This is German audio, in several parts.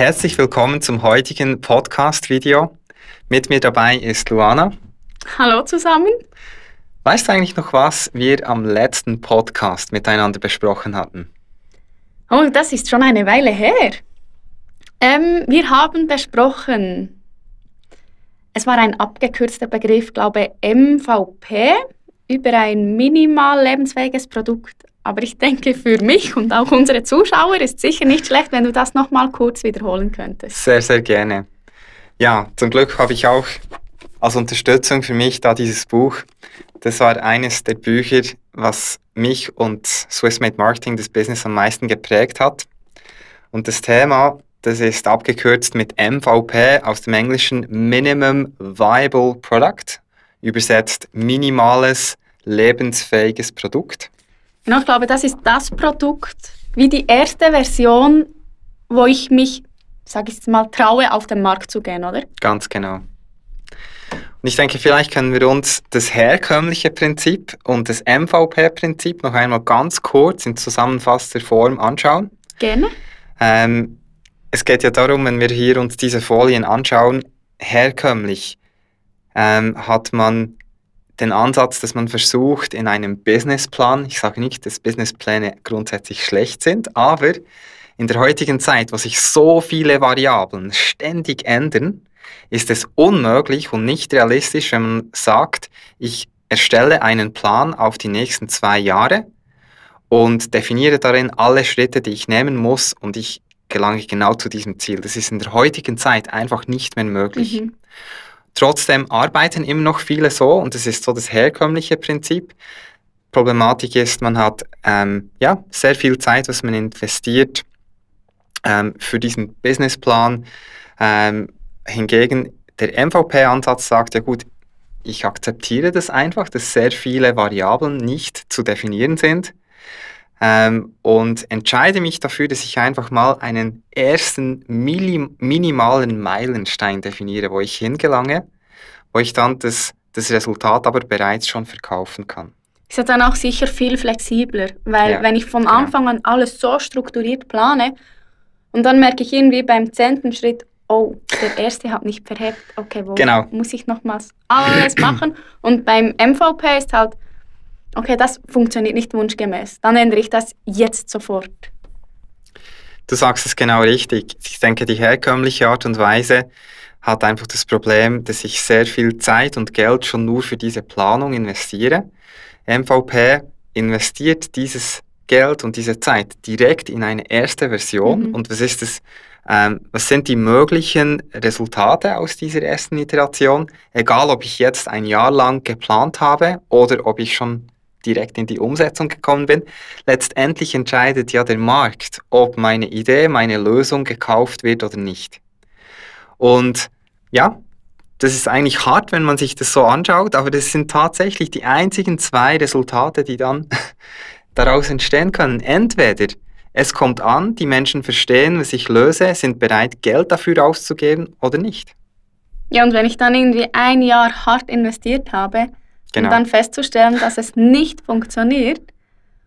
Herzlich willkommen zum heutigen Podcast-Video. Mit mir dabei ist Luana. Hallo zusammen. Weißt du eigentlich noch, was wir am letzten Podcast miteinander besprochen hatten? Oh, das ist schon eine Weile her. Ähm, wir haben besprochen, es war ein abgekürzter Begriff, glaube MVP, über ein minimal lebensfähiges Produkt aber ich denke, für mich und auch unsere Zuschauer ist sicher nicht schlecht, wenn du das nochmal kurz wiederholen könntest. Sehr, sehr gerne. Ja, zum Glück habe ich auch als Unterstützung für mich da dieses Buch. Das war eines der Bücher, was mich und Swissmade Marketing, das Business, am meisten geprägt hat. Und das Thema, das ist abgekürzt mit MVP aus dem Englischen Minimum Viable Product, übersetzt minimales lebensfähiges Produkt. Genau, ich glaube, das ist das Produkt, wie die erste Version, wo ich mich, sag ich mal, traue, auf den Markt zu gehen, oder? Ganz genau. Und ich denke, vielleicht können wir uns das herkömmliche Prinzip und das MVP-Prinzip noch einmal ganz kurz in zusammenfassender Form anschauen. Gerne. Ähm, es geht ja darum, wenn wir hier uns diese Folien anschauen, herkömmlich ähm, hat man den Ansatz, dass man versucht, in einem Businessplan, ich sage nicht, dass Businesspläne grundsätzlich schlecht sind, aber in der heutigen Zeit, wo sich so viele Variablen ständig ändern, ist es unmöglich und nicht realistisch, wenn man sagt, ich erstelle einen Plan auf die nächsten zwei Jahre und definiere darin alle Schritte, die ich nehmen muss und ich gelange genau zu diesem Ziel. Das ist in der heutigen Zeit einfach nicht mehr möglich. Mhm. Trotzdem arbeiten immer noch viele so und es ist so das herkömmliche Prinzip. Problematik ist, man hat ähm, ja, sehr viel Zeit, was man investiert ähm, für diesen Businessplan. Ähm, hingegen der MVP-Ansatz sagt ja gut, ich akzeptiere das einfach, dass sehr viele Variablen nicht zu definieren sind ähm, und entscheide mich dafür, dass ich einfach mal einen ersten milim minimalen Meilenstein definiere, wo ich hingelange, wo ich dann das, das Resultat aber bereits schon verkaufen kann ist ja dann auch sicher viel flexibler, weil ja, wenn ich vom genau. Anfang an alles so strukturiert plane und dann merke ich irgendwie beim zehnten Schritt, oh, der erste hat nicht verhebt, okay, wo genau. muss ich nochmals alles machen? Und beim MVP ist halt, okay, das funktioniert nicht wunschgemäß, dann ändere ich das jetzt sofort. Du sagst es genau richtig. Ich denke, die herkömmliche Art und Weise hat einfach das Problem, dass ich sehr viel Zeit und Geld schon nur für diese Planung investiere. MVP investiert dieses Geld und diese Zeit direkt in eine erste Version. Mhm. Und was ist das? Ähm, was sind die möglichen Resultate aus dieser ersten Iteration? Egal, ob ich jetzt ein Jahr lang geplant habe oder ob ich schon direkt in die Umsetzung gekommen bin. Letztendlich entscheidet ja der Markt, ob meine Idee, meine Lösung gekauft wird oder nicht. Und ja, das ist eigentlich hart, wenn man sich das so anschaut, aber das sind tatsächlich die einzigen zwei Resultate, die dann daraus entstehen können. Entweder es kommt an, die Menschen verstehen, was ich löse, sind bereit, Geld dafür auszugeben oder nicht. Ja, und wenn ich dann irgendwie ein Jahr hart investiert habe, Genau. Und dann festzustellen, dass es nicht funktioniert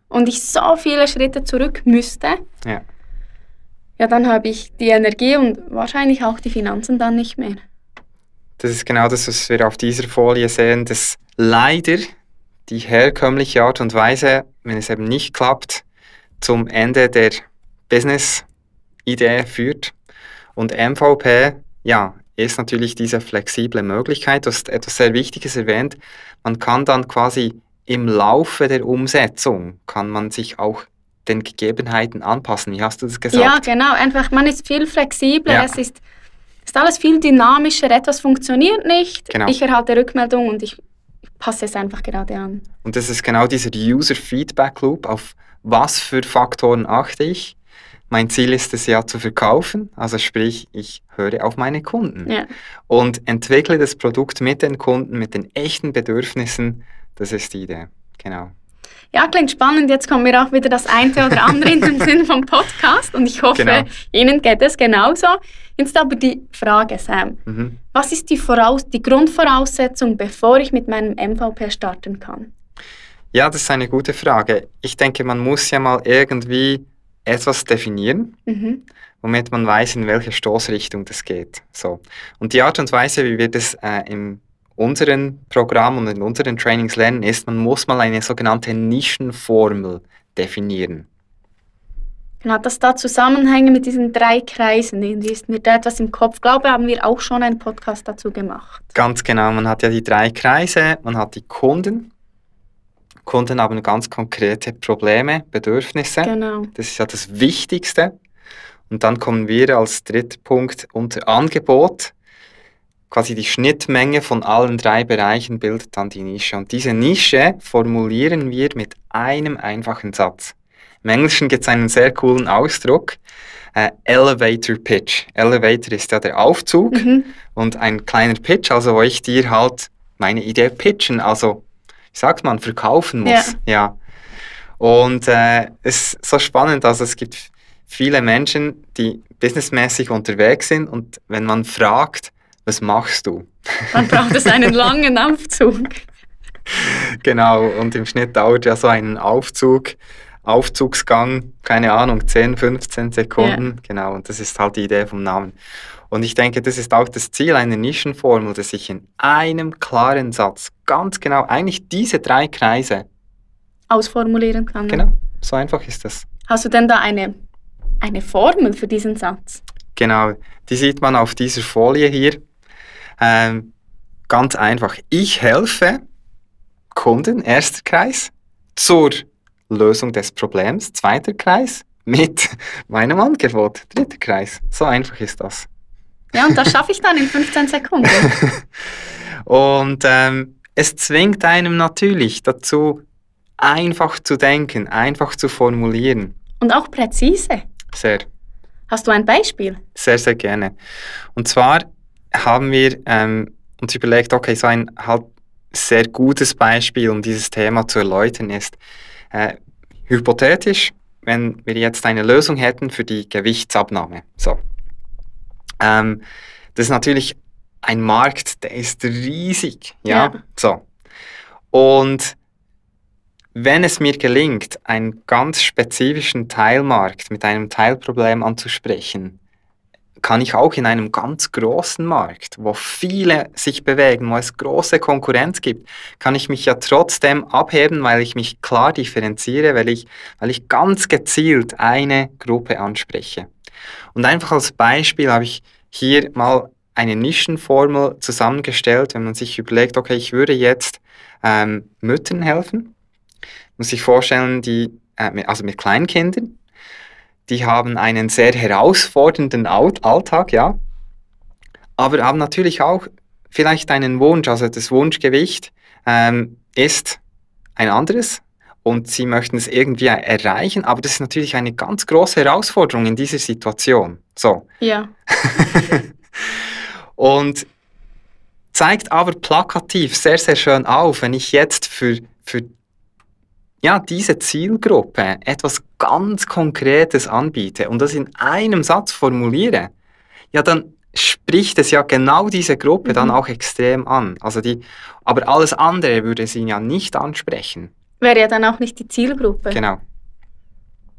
und ich so viele Schritte zurück müsste, ja. ja, dann habe ich die Energie und wahrscheinlich auch die Finanzen dann nicht mehr. Das ist genau das, was wir auf dieser Folie sehen, dass leider die herkömmliche Art und Weise, wenn es eben nicht klappt, zum Ende der Business-Idee führt. Und MVP, ja, ist natürlich diese flexible Möglichkeit. Du hast etwas sehr Wichtiges erwähnt. Man kann dann quasi im Laufe der Umsetzung, kann man sich auch den Gegebenheiten anpassen. Wie hast du das gesagt? Ja, genau. Einfach, man ist viel flexibler. Ja. Es ist, ist alles viel dynamischer. Etwas funktioniert nicht. Genau. Ich erhalte Rückmeldung und ich passe es einfach gerade an. Und das ist genau dieser User Feedback Loop. Auf was für Faktoren achte ich? mein Ziel ist es ja zu verkaufen, also sprich, ich höre auf meine Kunden ja. und entwickle das Produkt mit den Kunden, mit den echten Bedürfnissen. Das ist die Idee, genau. Ja, klingt spannend. Jetzt kommen wir auch wieder das eine oder andere in den Sinn vom Podcast und ich hoffe, genau. Ihnen geht es genauso. Jetzt aber die Frage, Sam. Mhm. Was ist die, Voraus die Grundvoraussetzung, bevor ich mit meinem MVP starten kann? Ja, das ist eine gute Frage. Ich denke, man muss ja mal irgendwie etwas definieren, mhm. womit man weiß, in welche Stoßrichtung das geht. So. Und die Art und Weise, wie wir das äh, in unseren Programmen und in unseren Trainings lernen, ist, man muss mal eine sogenannte Nischenformel definieren. Genau, das da Zusammenhänge mit diesen drei Kreisen, irgendwie ist mir da etwas im Kopf. Ich glaube, haben wir auch schon einen Podcast dazu gemacht. Ganz genau, man hat ja die drei Kreise, man hat die Kunden, Kunden haben ganz konkrete Probleme, Bedürfnisse. Genau. Das ist ja das Wichtigste. Und dann kommen wir als Punkt unter Angebot. Quasi die Schnittmenge von allen drei Bereichen bildet dann die Nische. Und diese Nische formulieren wir mit einem einfachen Satz. Im Englischen gibt es einen sehr coolen Ausdruck. Äh, Elevator Pitch. Elevator ist ja der Aufzug mhm. und ein kleiner Pitch, also wo ich dir halt meine Idee pitchen, also wie sagt man, verkaufen muss. Ja. ja. Und äh, es ist so spannend, also es gibt viele Menschen, die businessmäßig unterwegs sind und wenn man fragt, was machst du? Dann braucht es einen langen Aufzug. genau, und im Schnitt dauert ja so einen Aufzug Aufzugsgang, keine Ahnung, 10, 15 Sekunden. Ja. Genau, und das ist halt die Idee vom Namen. Und ich denke, das ist auch das Ziel einer Nischenformel, dass ich in einem klaren Satz ganz genau eigentlich diese drei Kreise ausformulieren kann. Ne? Genau, so einfach ist das. Hast du denn da eine, eine Formel für diesen Satz? Genau, die sieht man auf dieser Folie hier. Ähm, ganz einfach. Ich helfe Kunden, erster Kreis, zur Lösung des Problems, zweiter Kreis, mit meinem Angebot, dritter Kreis. So einfach ist das. Ja, und das schaffe ich dann in 15 Sekunden. und ähm, es zwingt einem natürlich dazu, einfach zu denken, einfach zu formulieren. Und auch präzise. Sehr. Hast du ein Beispiel? Sehr, sehr gerne. Und zwar haben wir ähm, uns überlegt, okay, so ein halt sehr gutes Beispiel, um dieses Thema zu erläutern, ist, äh, hypothetisch, wenn wir jetzt eine Lösung hätten für die Gewichtsabnahme. So. Ähm, das ist natürlich ein Markt, der ist riesig. Ja? ja. So. Und wenn es mir gelingt, einen ganz spezifischen Teilmarkt mit einem Teilproblem anzusprechen, kann ich auch in einem ganz großen Markt, wo viele sich bewegen, wo es große Konkurrenz gibt, kann ich mich ja trotzdem abheben, weil ich mich klar differenziere, weil ich, weil ich ganz gezielt eine Gruppe anspreche. Und einfach als Beispiel habe ich hier mal eine Nischenformel zusammengestellt, wenn man sich überlegt, okay, ich würde jetzt ähm, Müttern helfen, muss ich vorstellen, die, äh, also mit Kleinkindern, die haben einen sehr herausfordernden Alltag, ja, aber haben natürlich auch vielleicht einen Wunsch, also das Wunschgewicht ähm, ist ein anderes und sie möchten es irgendwie erreichen, aber das ist natürlich eine ganz große Herausforderung in dieser Situation. So. Ja. und zeigt aber plakativ sehr, sehr schön auf, wenn ich jetzt für, für ja, diese Zielgruppe etwas ganz Konkretes anbiete und das in einem Satz formuliere, ja, dann spricht es ja genau diese Gruppe mhm. dann auch extrem an. Also die, aber alles andere würde sie ja nicht ansprechen. Wäre ja dann auch nicht die Zielgruppe. Genau.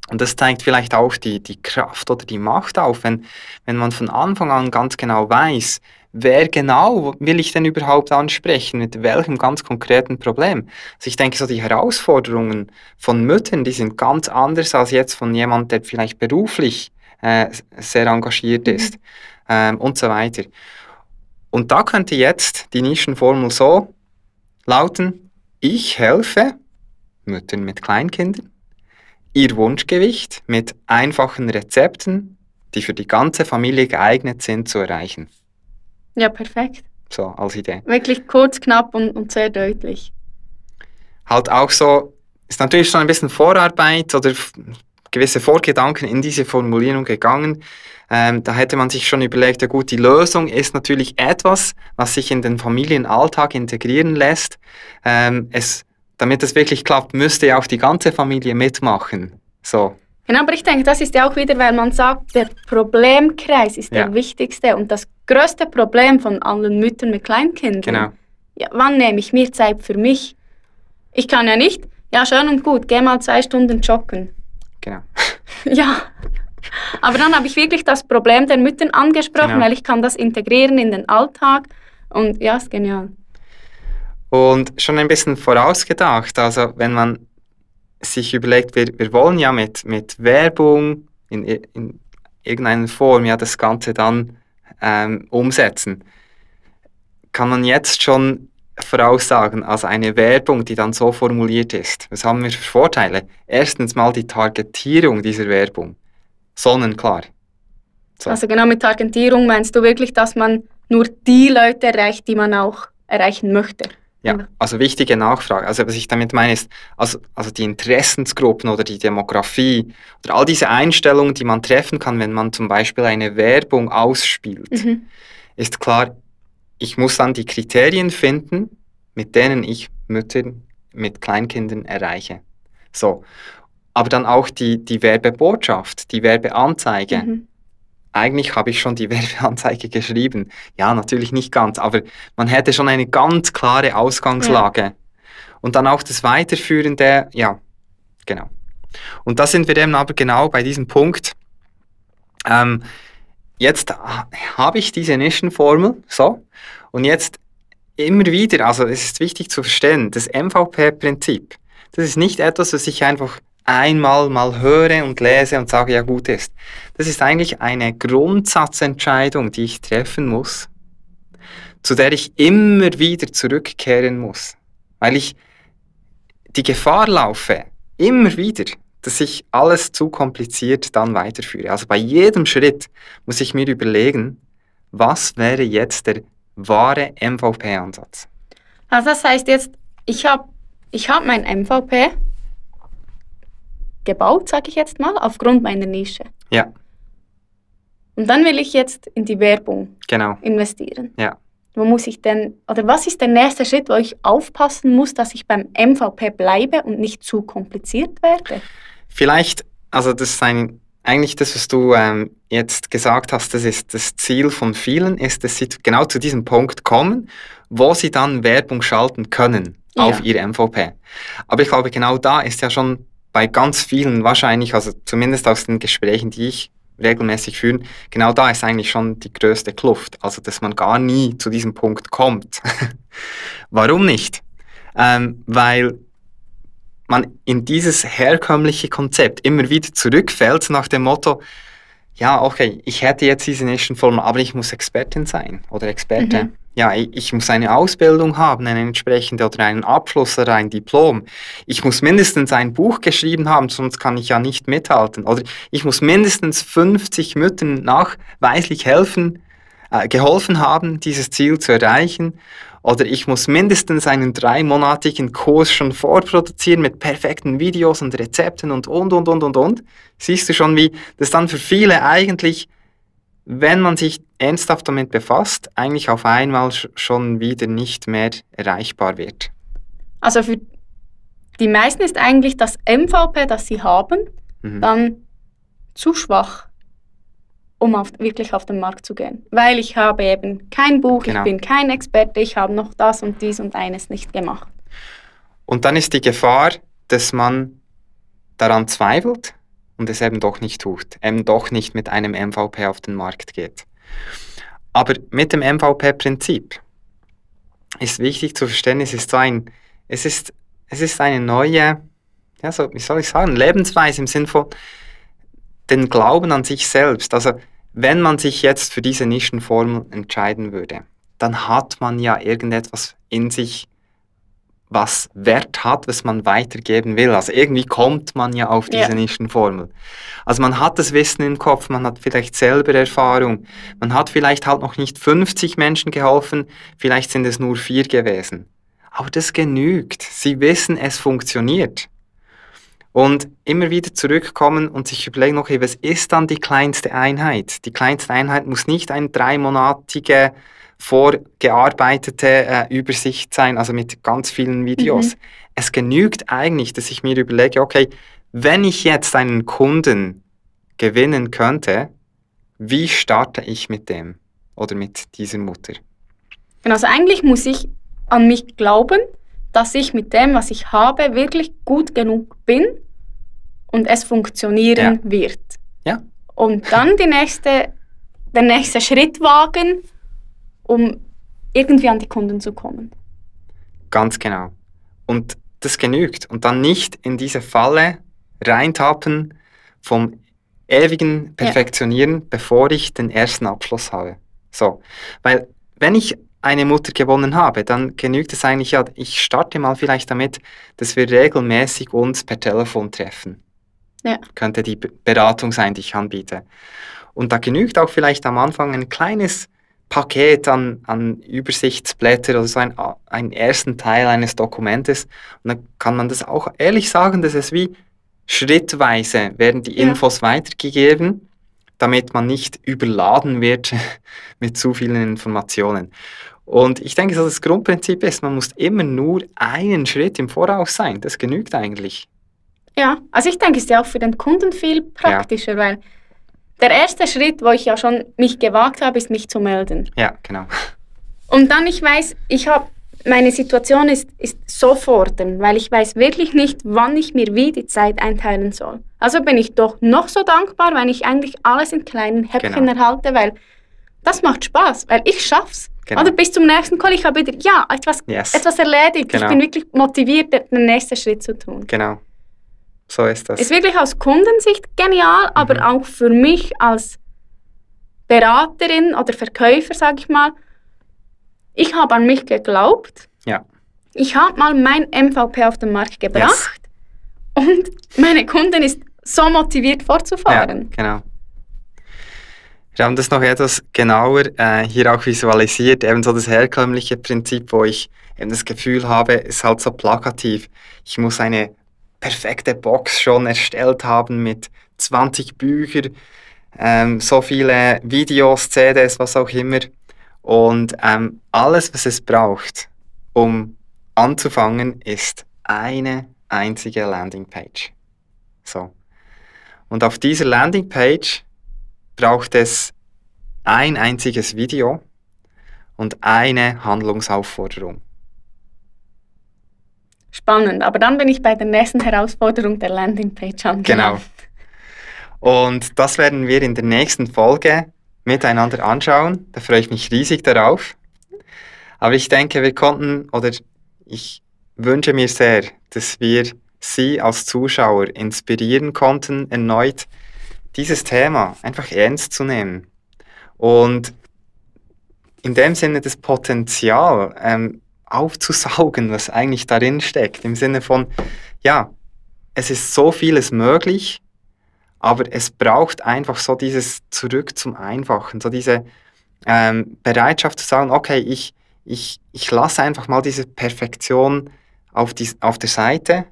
Und das zeigt vielleicht auch die, die Kraft oder die Macht auf, wenn, wenn man von Anfang an ganz genau weiß, wer genau will ich denn überhaupt ansprechen, mit welchem ganz konkreten Problem. Also ich denke, so die Herausforderungen von Müttern, die sind ganz anders als jetzt von jemand, der vielleicht beruflich äh, sehr engagiert mhm. ist mhm. ähm, und so weiter. Und da könnte jetzt die Nischenformel so lauten, ich helfe Müttern mit Kleinkindern, ihr Wunschgewicht mit einfachen Rezepten, die für die ganze Familie geeignet sind, zu erreichen. Ja, perfekt. So, als Idee. Wirklich kurz, knapp und, und sehr deutlich. Halt auch so, ist natürlich schon ein bisschen Vorarbeit oder gewisse Vorgedanken in diese Formulierung gegangen. Ähm, da hätte man sich schon überlegt, ja gut, die Lösung ist natürlich etwas, was sich in den Familienalltag integrieren lässt. Ähm, es, damit es wirklich klappt, müsste ja auch die ganze Familie mitmachen. So. Genau, aber ich denke, das ist ja auch wieder, weil man sagt, der Problemkreis ist ja. der wichtigste und das größte Problem von allen Müttern mit Kleinkindern. Genau. Ja, wann nehme ich mir Zeit für mich? Ich kann ja nicht. Ja, schön und gut, geh mal zwei Stunden joggen. Genau. ja. Aber dann habe ich wirklich das Problem der Mütter angesprochen, genau. weil ich kann das integrieren in den Alltag. Und ja, ist genial. Und schon ein bisschen vorausgedacht, also wenn man sich überlegt, wir, wir wollen ja mit, mit Werbung in, in irgendeiner Form ja das Ganze dann ähm, umsetzen, kann man jetzt schon voraussagen, also eine Werbung, die dann so formuliert ist. Was haben wir für Vorteile? Erstens mal die Targetierung dieser Werbung. Sonnenklar. So. Also genau mit Targetierung meinst du wirklich, dass man nur die Leute erreicht, die man auch erreichen möchte? Ja, also wichtige Nachfrage. Also was ich damit meine ist, also, also die Interessensgruppen oder die Demografie oder all diese Einstellungen, die man treffen kann, wenn man zum Beispiel eine Werbung ausspielt, mhm. ist klar, ich muss dann die Kriterien finden, mit denen ich Mütter mit Kleinkindern erreiche. So. Aber dann auch die, die Werbebotschaft, die Werbeanzeige. Mhm eigentlich habe ich schon die Werbeanzeige geschrieben. Ja, natürlich nicht ganz, aber man hätte schon eine ganz klare Ausgangslage. Ja. Und dann auch das Weiterführen der, ja, genau. Und da sind wir eben aber genau bei diesem Punkt. Ähm, jetzt habe ich diese Nischenformel, so, und jetzt immer wieder, also es ist wichtig zu verstehen, das MVP-Prinzip, das ist nicht etwas, was ich einfach einmal mal höre und lese und sage, ja gut ist. Das ist eigentlich eine Grundsatzentscheidung, die ich treffen muss, zu der ich immer wieder zurückkehren muss, weil ich die Gefahr laufe, immer wieder, dass ich alles zu kompliziert dann weiterführe. Also bei jedem Schritt muss ich mir überlegen, was wäre jetzt der wahre MVP-Ansatz. Also das heißt jetzt, ich habe ich hab mein MVP, gebaut, sage ich jetzt mal, aufgrund meiner Nische. Ja. Und dann will ich jetzt in die Werbung genau. investieren. Ja. Wo muss ich denn, oder was ist der nächste Schritt, wo ich aufpassen muss, dass ich beim MVP bleibe und nicht zu kompliziert werde? Vielleicht, also das ist ein, eigentlich das, was du ähm, jetzt gesagt hast, das ist das Ziel von vielen, ist, dass sie genau zu diesem Punkt kommen, wo sie dann Werbung schalten können auf ja. ihr MVP. Aber ich glaube, genau da ist ja schon bei ganz vielen wahrscheinlich, also zumindest aus den Gesprächen, die ich regelmäßig führen, genau da ist eigentlich schon die größte Kluft. Also, dass man gar nie zu diesem Punkt kommt. Warum nicht? Ähm, weil man in dieses herkömmliche Konzept immer wieder zurückfällt nach dem Motto, ja, okay, ich hätte jetzt diese Nation Formel, aber ich muss Expertin sein oder Experte. Mhm ja, ich muss eine Ausbildung haben, eine entsprechende oder einen Abschluss oder ein Diplom. Ich muss mindestens ein Buch geschrieben haben, sonst kann ich ja nicht mithalten. Oder ich muss mindestens 50 Müttern nachweislich helfen, äh, geholfen haben, dieses Ziel zu erreichen. Oder ich muss mindestens einen dreimonatigen Kurs schon vorproduzieren mit perfekten Videos und Rezepten und, und, und, und, und, und. Siehst du schon, wie das dann für viele eigentlich wenn man sich ernsthaft damit befasst, eigentlich auf einmal schon wieder nicht mehr erreichbar wird. Also für die meisten ist eigentlich das MVP, das sie haben, mhm. dann zu schwach, um auf, wirklich auf den Markt zu gehen. Weil ich habe eben kein Buch, genau. ich bin kein Experte, ich habe noch das und dies und eines nicht gemacht. Und dann ist die Gefahr, dass man daran zweifelt, und es eben doch nicht tut, eben doch nicht mit einem MVP auf den Markt geht. Aber mit dem MVP-Prinzip ist wichtig zu verstehen, es ist so ein, es ist, es ist eine neue, ja, so, wie soll ich sagen, Lebensweise im Sinne von den Glauben an sich selbst. Also wenn man sich jetzt für diese Nischenformel entscheiden würde, dann hat man ja irgendetwas in sich, was Wert hat, was man weitergeben will. Also irgendwie kommt man ja auf diese ja. Nischenformel. Also man hat das Wissen im Kopf, man hat vielleicht selber Erfahrung, man hat vielleicht halt noch nicht 50 Menschen geholfen, vielleicht sind es nur vier gewesen. Aber das genügt. Sie wissen, es funktioniert. Und immer wieder zurückkommen und sich überlegen, okay, was ist dann die kleinste Einheit? Die kleinste Einheit muss nicht eine dreimonatige vorgearbeitete äh, Übersicht sein, also mit ganz vielen Videos. Mhm. Es genügt eigentlich, dass ich mir überlege, okay, wenn ich jetzt einen Kunden gewinnen könnte, wie starte ich mit dem oder mit dieser Mutter? Genau, also eigentlich muss ich an mich glauben, dass ich mit dem, was ich habe, wirklich gut genug bin, und es funktionieren ja. wird. Ja. Und dann die nächste, der nächste Schritt wagen, um irgendwie an die Kunden zu kommen. Ganz genau. Und das genügt. Und dann nicht in diese Falle reintappen vom ewigen Perfektionieren, ja. bevor ich den ersten Abschluss habe. So, weil wenn ich eine Mutter gewonnen habe, dann genügt es eigentlich ja, ich starte mal vielleicht damit, dass wir regelmäßig uns per Telefon treffen ja. könnte die Beratung sein, die ich anbiete. Und da genügt auch vielleicht am Anfang ein kleines Paket an, an Übersichtsblätter oder so ein, einen ersten Teil eines Dokumentes. Und dann kann man das auch ehrlich sagen, dass es wie schrittweise werden die Infos ja. weitergegeben, damit man nicht überladen wird mit zu vielen Informationen. Und ich denke, dass das Grundprinzip ist, man muss immer nur einen Schritt im Voraus sein. Das genügt eigentlich. Ja, also ich denke, es ist ja auch für den Kunden viel praktischer, ja. weil der erste Schritt, wo ich ja schon mich gewagt habe, ist mich zu melden. Ja, genau. Und dann ich weiß, ich habe meine Situation ist, ist so weil ich weiß wirklich nicht, wann ich mir wie die Zeit einteilen soll. Also bin ich doch noch so dankbar, wenn ich eigentlich alles in kleinen Häppchen genau. erhalte, weil das macht Spaß, weil ich schaff's. Genau. Oder bis zum nächsten Call, ich habe wieder, ja, etwas, yes. etwas erledigt. Genau. Ich bin wirklich motiviert, den nächsten Schritt zu tun. Genau. So ist das. Ist wirklich aus Kundensicht genial, aber mhm. auch für mich als Beraterin oder Verkäufer, sage ich mal, ich habe an mich geglaubt. Ja. Ich habe mal mein MVP auf den Markt gebracht yes. und meine Kunden ist so motiviert fortzufahren. Ja, genau. Wir haben das noch etwas genauer äh, hier auch visualisiert, eben so das herkömmliche Prinzip, wo ich eben das Gefühl habe, es ist halt so plakativ. Ich muss eine perfekte Box schon erstellt haben mit 20 Büchern, ähm, so viele Videos, CDs, was auch immer. Und ähm, alles, was es braucht, um anzufangen, ist eine einzige Landingpage. So. Und auf dieser Landingpage braucht es ein einziges Video und eine Handlungsaufforderung spannend. Aber dann bin ich bei der nächsten Herausforderung der Landingpage angelangt. Genau. Und das werden wir in der nächsten Folge miteinander anschauen. Da freue ich mich riesig darauf. Aber ich denke, wir konnten oder ich wünsche mir sehr, dass wir Sie als Zuschauer inspirieren konnten, erneut dieses Thema einfach ernst zu nehmen. Und in dem Sinne das Potenzial, ähm, aufzusaugen, was eigentlich darin steckt. Im Sinne von, ja, es ist so vieles möglich, aber es braucht einfach so dieses Zurück zum Einfachen, so diese ähm, Bereitschaft zu sagen, okay, ich, ich, ich lasse einfach mal diese Perfektion auf, die, auf der Seite,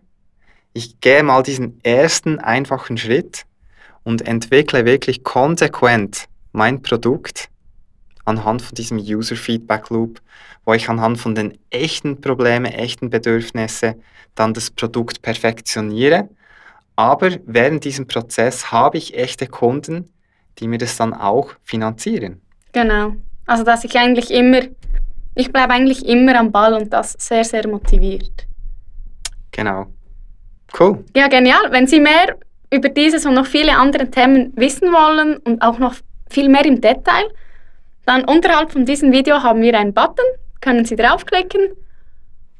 ich gehe mal diesen ersten einfachen Schritt und entwickle wirklich konsequent mein Produkt anhand von diesem User-Feedback-Loop, wo ich anhand von den echten Problemen, echten Bedürfnissen dann das Produkt perfektioniere. Aber während diesem Prozess habe ich echte Kunden, die mir das dann auch finanzieren. Genau. Also dass ich eigentlich immer, ich bleibe eigentlich immer am Ball und das sehr, sehr motiviert. Genau. Cool. Ja, genial. Wenn Sie mehr über dieses und noch viele andere Themen wissen wollen und auch noch viel mehr im Detail, dann unterhalb von diesem Video haben wir einen Button, können Sie draufklicken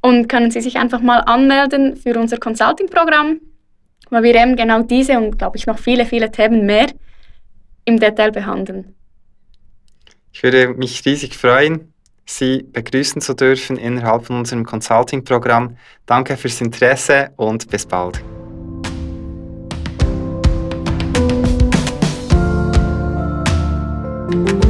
und können Sie sich einfach mal anmelden für unser Consulting-Programm, weil wir eben genau diese und, glaube ich, noch viele, viele Themen mehr im Detail behandeln. Ich würde mich riesig freuen, Sie begrüßen zu dürfen innerhalb von unserem Consulting-Programm. Danke fürs Interesse und bis bald. thank you